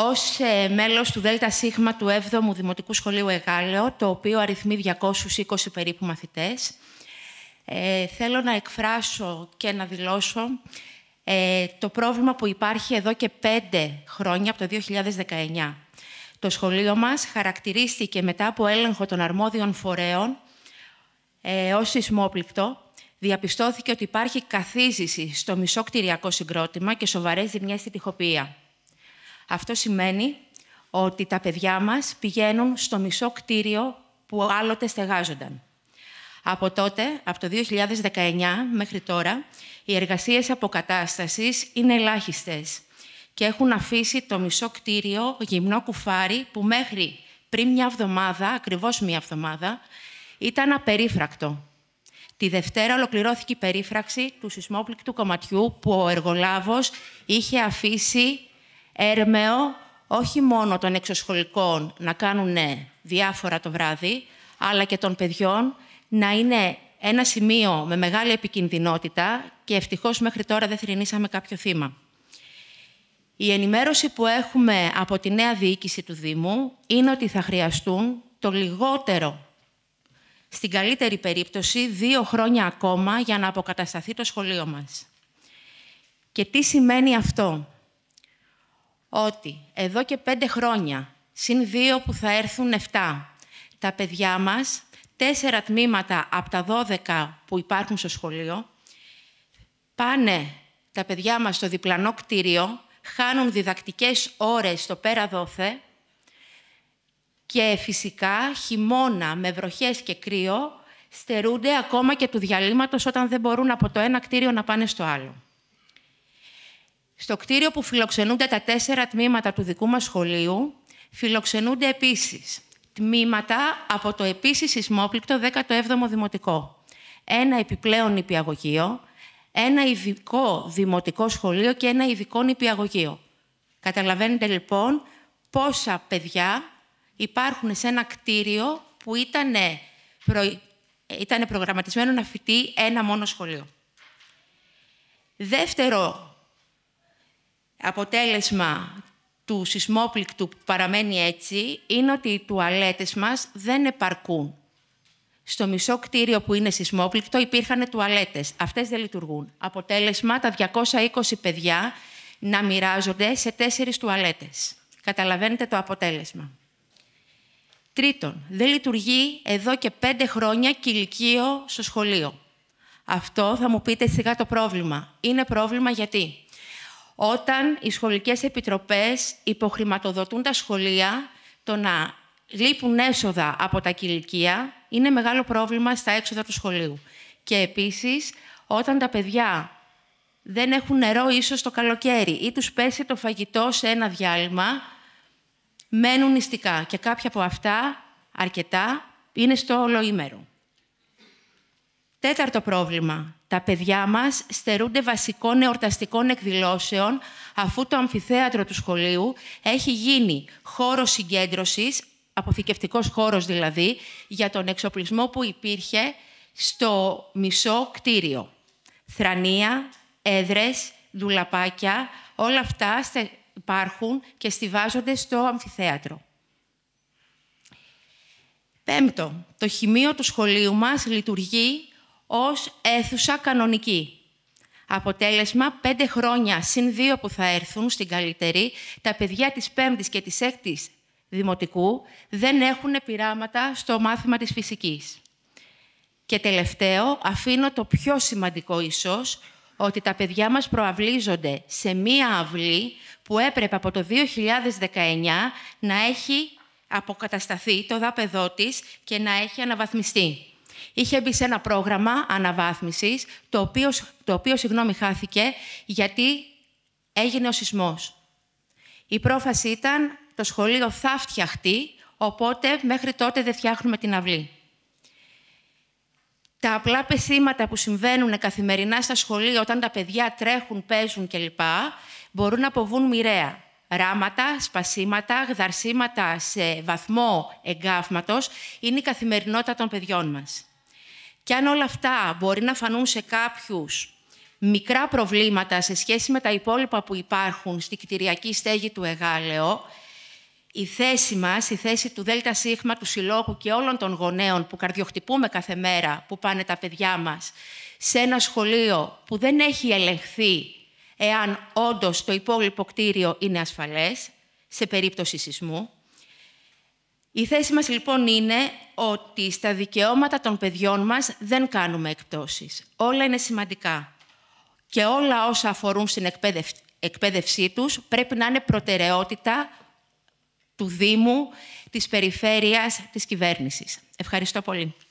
Ως ε, μέλος του ΔΣ του 7ου Δημοτικού Σχολείου Εγάλεο, το οποίο αριθμεί 220 περίπου μαθητές, ε, θέλω να εκφράσω και να δηλώσω ε, το πρόβλημα που υπάρχει εδώ και πέντε χρόνια, από το 2019. Το σχολείο μας χαρακτηρίστηκε μετά από έλεγχο των αρμόδιων φορέων ε, ως σεισμόπληκτο. Διαπιστώθηκε ότι υπάρχει καθίζηση στο μισό κτηριακό συγκρότημα και σοβαρές ζημιές στη τυχοποιία. Αυτό σημαίνει ότι τα παιδιά μας πηγαίνουν στο μισό κτίριο που άλλοτε στεγάζονταν. Από τότε, από το 2019 μέχρι τώρα, οι εργασίες αποκατάστασης είναι ελάχιστες και έχουν αφήσει το μισό κτίριο γυμνό κουφάρι που μέχρι πριν μια εβδομάδα, ακριβώς μια εβδομάδα, ήταν απερίφρακτο. Τη Δευτέρα ολοκληρώθηκε η περίφραξη του σεισμόπληκτου κομματιού που ο εργολάβος είχε αφήσει έρμεο όχι μόνο των εξωσχολικών να κάνουν ναι, διάφορα το βράδυ, αλλά και των παιδιών να είναι ένα σημείο με μεγάλη επικινδυνότητα και ευτυχώς μέχρι τώρα δεν θρυνήσαμε κάποιο θύμα. Η ενημέρωση που έχουμε από τη νέα διοίκηση του Δήμου είναι ότι θα χρειαστούν το λιγότερο, στην καλύτερη περίπτωση, δύο χρόνια ακόμα για να αποκατασταθεί το σχολείο μας. Και τι σημαίνει αυτό ότι εδώ και πέντε χρόνια, συν δύο που θα έρθουν εφτά τα παιδιά μας, τέσσερα τμήματα από τα δώδεκα που υπάρχουν στο σχολείο, πάνε τα παιδιά μας στο διπλανό κτίριο, χάνουν διδακτικές ώρες στο πέρα δόθε και φυσικά χειμώνα με βροχές και κρύο στερούνται ακόμα και του διαλύματος όταν δεν μπορούν από το ένα κτίριο να πάνε στο άλλο. Στο κτίριο που φιλοξενούνται τα τέσσερα τμήματα του δικού μας σχολείου, φιλοξενούνται επίσης τμήματα από το επίσης σεισμόπληκτο 17ο Δημοτικό, ένα επιπλέον νηπιαγωγείο, ένα ειδικό δημοτικό σχολείο και ένα ειδικό νηπιαγωγείο. Καταλαβαίνετε λοιπόν πόσα παιδιά υπάρχουν σε ένα κτίριο που ήταν ήτανε προγραμματισμένο να φοιτεί ένα μόνο σχολείο. Δεύτερο αποτέλεσμα του σεισμόπληκτου που παραμένει έτσι είναι ότι οι τουαλέτες μας δεν επαρκούν. Στο μισό κτίριο που είναι σεισμόπληκτο υπήρχαν τουαλέτες. Αυτές δεν λειτουργούν. Αποτέλεσμα τα 220 παιδιά να μοιράζονται σε τέσσερις τουαλέτες. Καταλαβαίνετε το αποτέλεσμα. Τρίτον, δεν λειτουργεί εδώ και πέντε χρόνια κηλικείο στο σχολείο. Αυτό θα μου πείτε σιγά το πρόβλημα. Είναι πρόβλημα γιατί όταν οι σχολικές επιτροπές υποχρηματοδοτούν τα σχολεία το να λείπουν έσοδα από τα κηλικία είναι μεγάλο πρόβλημα στα έξοδα του σχολείου. Και επίσης, όταν τα παιδιά δεν έχουν νερό ίσως το καλοκαίρι ή τους πέσει το φαγητό σε ένα διάλειμμα, μένουν νηστικά. Και κάποια από αυτά, αρκετά, είναι στο όλο ημέρο. Τέταρτο πρόβλημα. Τα παιδιά μας στερούνται βασικών εορταστικών εκδηλώσεων, αφού το αμφιθέατρο του σχολείου έχει γίνει χώρος συγκέντρωσης, αποθηκευτικός χώρος δηλαδή, για τον εξοπλισμό που υπήρχε στο μισό κτίριο. Θρανία, έδρες, δουλαπάκια, όλα αυτά υπάρχουν και στηβάζονται στο αμφιθέατρο. Πέμπτο, το χημείο του σχολείου μας λειτουργεί ως αίθουσα κανονική. Αποτέλεσμα, πέντε χρόνια συν δύο που θα έρθουν στην καλύτερη, τα παιδιά της πέμπτης και της έκτης δημοτικού δεν έχουν πειράματα στο μάθημα της φυσικής. Και τελευταίο, αφήνω το πιο σημαντικό ίσως, ότι τα παιδιά μας προαυλίζονται σε μία αυλή που έπρεπε από το 2019 να έχει αποκατασταθεί το δάπεδό της και να έχει αναβαθμιστεί. Είχε μπει σε ένα πρόγραμμα αναβάθμισης, το οποίος, το οποίο συγγνώμη, χάθηκε γιατί έγινε ο σεισμός. Η πρόφαση ήταν το σχολείο θα φτιαχτεί, οπότε μέχρι τότε δεν φτιάχνουμε την αυλή. Τα απλά πεθύματα που συμβαίνουν καθημερινά στα σχολεία όταν τα παιδιά τρέχουν, παίζουν κλπ. μπορούν να αποβούν μοιραία. Ράματα, σπασίματα, γδαρσίματα σε βαθμό εγκάφματος είναι η καθημερινότητα των παιδιών μας. Και αν όλα αυτά μπορεί να φανούν σε κάποιους μικρά προβλήματα σε σχέση με τα υπόλοιπα που υπάρχουν στη κτηριακή στέγη του ΕΓΑΛΕΟ, η θέση μας, η θέση του ΔΣ, του Συλλόγου και όλων των γονέων που καρδιοχτυπούμε κάθε μέρα που πάνε τα παιδιά μας σε ένα σχολείο που δεν έχει ελεγχθεί εάν όντως το υπόλοιπο κτίριο είναι ασφαλές, σε περίπτωση σεισμού, η θέση μας λοιπόν είναι ότι στα δικαιώματα των παιδιών μας δεν κάνουμε εκπτώσεις. Όλα είναι σημαντικά. Και όλα όσα αφορούν στην εκπαίδευσή τους πρέπει να είναι προτεραιότητα του Δήμου, της Περιφέρειας, της Κυβέρνησης. Ευχαριστώ πολύ.